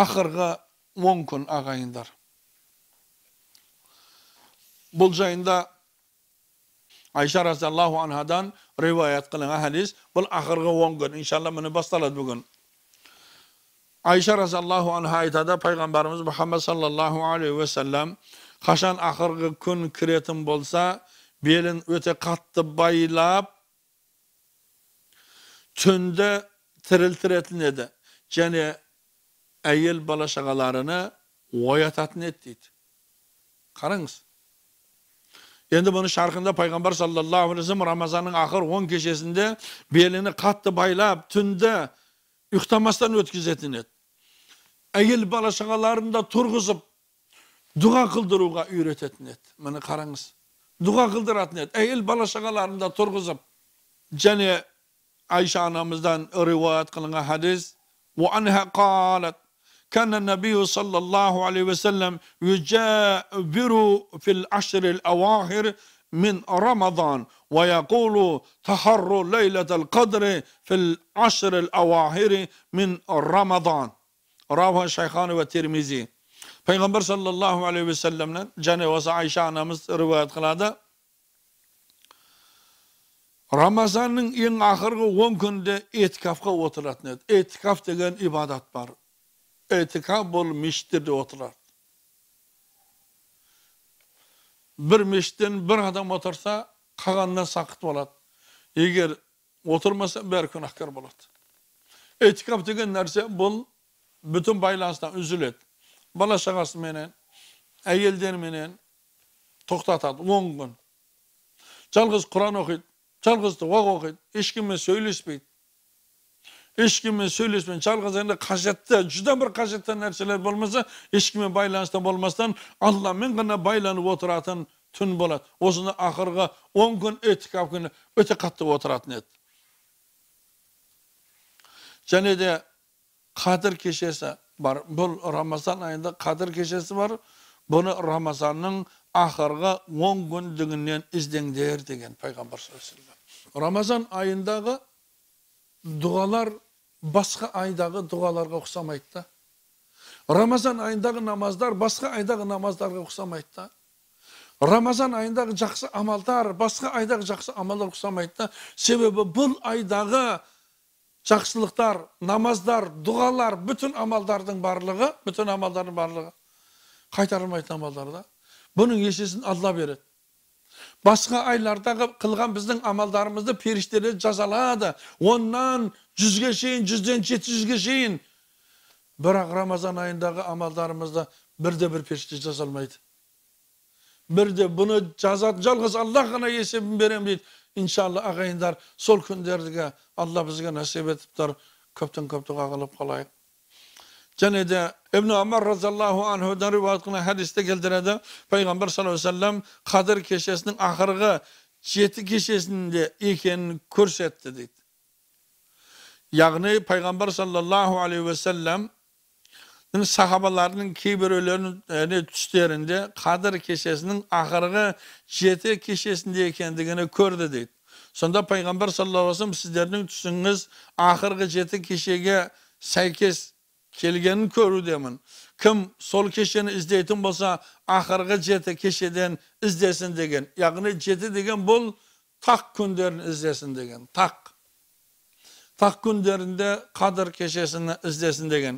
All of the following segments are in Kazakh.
ақырғы он күн ағайындар бұл жайында айша разиаллаху анхадан риуаят қылынған хадис бұл ақырғы он күн иншалла міне басталады бүгін айша разиаллаху анха айтады пайғамбарымыз мұхаммад саллаллаху алейхи уассалам қашан ақырғы күн кіретін болса белін өте қатты байлап түнді тірілтіретін еді және әйел бала шағаларына оятатын еді дейді қараңыз енді бұны шарқында пайғамбар саллаллаху алейхи вассалам рамазанның ақыр он кешесінде беліні қатты байлап түнді ұйықтамастан өткізетін еді әйел бала шағаларын да тұрғызып дұға қылдыруға үйрететін еді міне қараңыз дұға қылдыратын еді әйел бала шағаларын да тұрғызып және айша анамыздан риуаят қылынған хадис كان النبي صلى الله عليه وسلم يجابر في العشر الأواخر من رمضان ويقول تحر ليلة القدر في العشر الأواخر من رمضان رواه الشيخان والترمذي payg'ambar sollallohu alayhi vasallamdan janavasi aysha onamiz rivoyat qiladi ramazonning eng oxirgi o'n kunda e'tikofga o'tiradigan e'tikof degan ibodat bor itikam bo'lmishdir deb o'tirardi bir meshitdan bir adam otursa qolgandan saqit bo'ladi agar oturmasa bari gunohkor bo'ladi e'tikof degan narsa бұл butun байланыстан үзіледі бала шағасы менен әйелдер менен тоқтатады он күн kuran құран оқиды жалғыз дұға оқиды ешкіммен сөйлеспейді ешкіммен сөйлеспен жалғыз енді қажетті жүдә бір қажетті нәрселер болмаса ешкіммен байланыста болмастан алламен ғана байланып отыратын түн болады осыны ақырғы он күн этикап күні өте қатты отыратын еді және де қадір кешесі бар бұл рамазан айында қадір кешесі бар бұны рамазанның ақырғы он күндігінен іздеңдер деген пайғамбар саллаллаху рамазан айындағы дұғалар басқа айдағы дұғаларға ұқсамайды да рамазан айындағы намаздар басқа айдағы намаздарға ұқсамайды да рамазан айындағы жақсы амалдар басқа айдағы жақсы амалдар ұқсамайды да себебі бұл айдағы жақсылықтар намаздар дұғалар бүтін амалдардың барлығы бүтін амалдардың барлығы қайтарылмайтын амалдар да бұның есесін алла береді басқа айлардағы қылған біздің амалдарымызды періштелер жазалады оннан жүзге шейін жүзден жеті жүзге шейін бірақ рамазан айындағы амалдарымызды бірде бір періште жасалмайды бірде бұны жазатын жалғыз алла ғана есебін беремін дейді иншалла ағайындар сол күндерге алла бізге нәсіп етіп тұр көптен көп дұға қылып қалайық және де ибн омар разиаллаху анхудан риуаят қылған хадисте келтіреді пайғамбар саллаллаху алейхи вассалам қадір кешесінің ақырғы жеті кешесінде екенін көрсетті дейді яғни пайғамбар саллаллаху алейхи уассаламның сахабаларының кейбіреулеріне түстерінде қадір кешесінің ақырғы жеті кешесінде екендігін көрді дейді сонда пайғамбар саллаллаху алейхи сіздердің түсіңіз ақырғы жеті кешеге сәйкес келгенін көрудемін кім сол кешені іздейтін болса ақырғы жеті кешеден іздесін деген яғни жеті деген бұл тақ күндерін іздесін деген тақ тақ күндерінде қадыр кешесін іздесін деген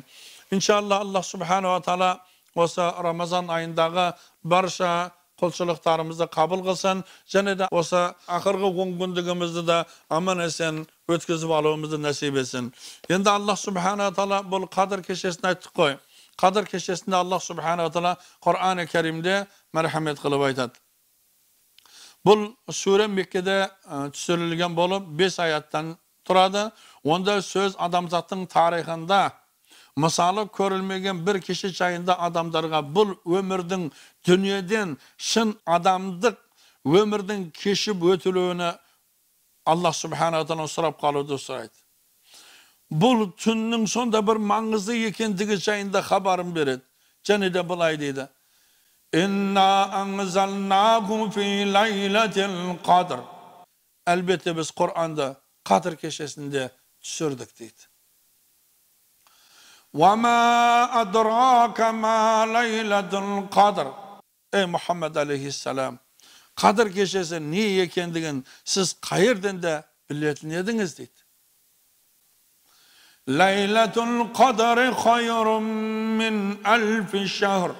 иншалла алла субханала тағала осы рамазан айындағы барша құлшылықтарымызды қабыл қылсын және де осы ақырғы он күндігімізді де аман есен өткізіп алуымызды нәсіп етсін енді алла субханала тағала бұл қадір кешесін айттық қой қадір кешесінде алла субханала тағала құрани кәрімде мәрхамет қылып айтады бұл сүре меккеде түсірілген болып бес аяттан тұрады онда сөз адамзаттың тарихында мысалы көрілмеген бір кеше жайында адамдарға бұл өмірдің дүниеден шын адамдық өмірдің кешіп өтілуіні алла субхана тағала сұрап қалуды сұрайды бұл түннің сонда бір маңызды екендігі жайында хабарын береді және де былай дейді әлбетте біз құр'анды қадір кешесінде sürdüktiydi. وَمَا أَدْرَاكَ مَا لَيْلَةُ الْقَدْرِ Ey Muhammed aleyhisselam, Kadir gecesi niye kendin siz kayırdın da biletlediniz dedi. Leyletul kadri hayrun min elfi şehr.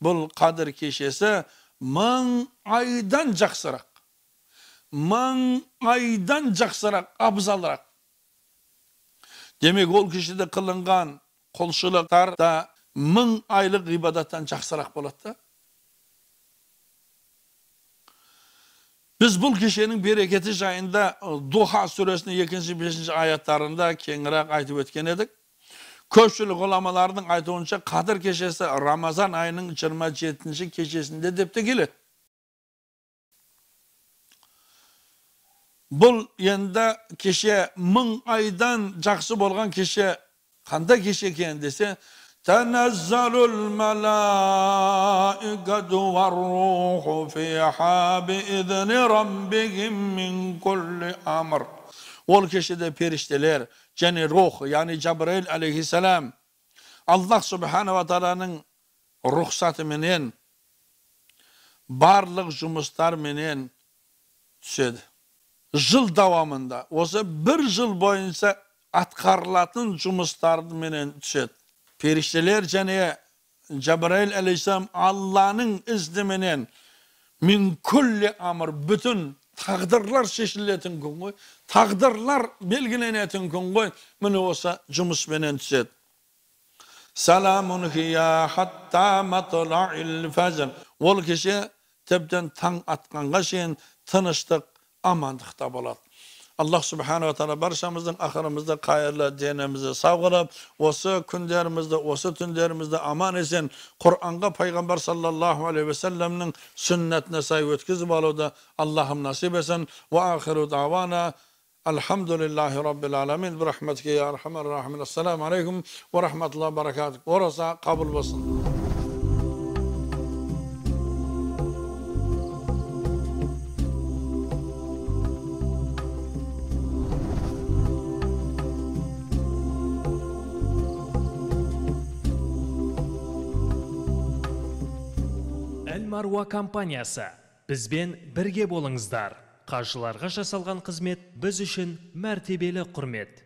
Bul kadir gecesi man aydan caksırak. man aydan caksırak, abzalırak. Demek ol kişide kılıngan kolşuluklar da ming aylık ibadattan çaksarak bolatta. Biz bu kişinin bereketi jayında e, Duha suresinin 2. 5. ayetlerinde kengirak aytib ötken edik. Köpçülük ulamalarının aytığınca Kadir keşesi Ramazan ayının 27. keşesinde depte de бұл енді кеше мың айдан жақсы болған кеше қандай кеше екен десе тәнәззалул мәләикату варруху фиха биизни раббихим мин кулли амр ол кешеде періштелер және рух яғни жабраил алейхисалам аллах субханала тағаланың рұқсатыменен барлық жұмыстарменен түседі жыл давамында осы бір жыл бойынша атқарылатын жұмыстарды менен түседі періштелер және жабраил алейхисалам алланың ізніменен мен күлі амыр бүтін тағдырлар шешілетін күн ғой тағдырлар белгіленетін күн ғой міне осы жұмыспенен түседі саламун хия хатта ол кеше тіптен таң атқанға шейін тыныштық aman xitab oladi alloh subhanava taolo barchamizning oxirimizda xayrli dinimizni saqlab o'sha kunlarimizda o'sha tunlarimizda omon eson qur'onga payg'ambar sollallohu alayhi vasallamning sunnatini say o'tkazib oluvda allohim nasib etsin va axiru davana alhamdulillahi robbil alamin bi rahmatiga ya arhamar rohimin assalomu alaykum va rahmatullohi barakatuh o'raza qabul bo'lsin маруа компаниясы бізбен бірге болыңыздар қажыларға жасалған қызмет біз үшін мәртебелі құрмет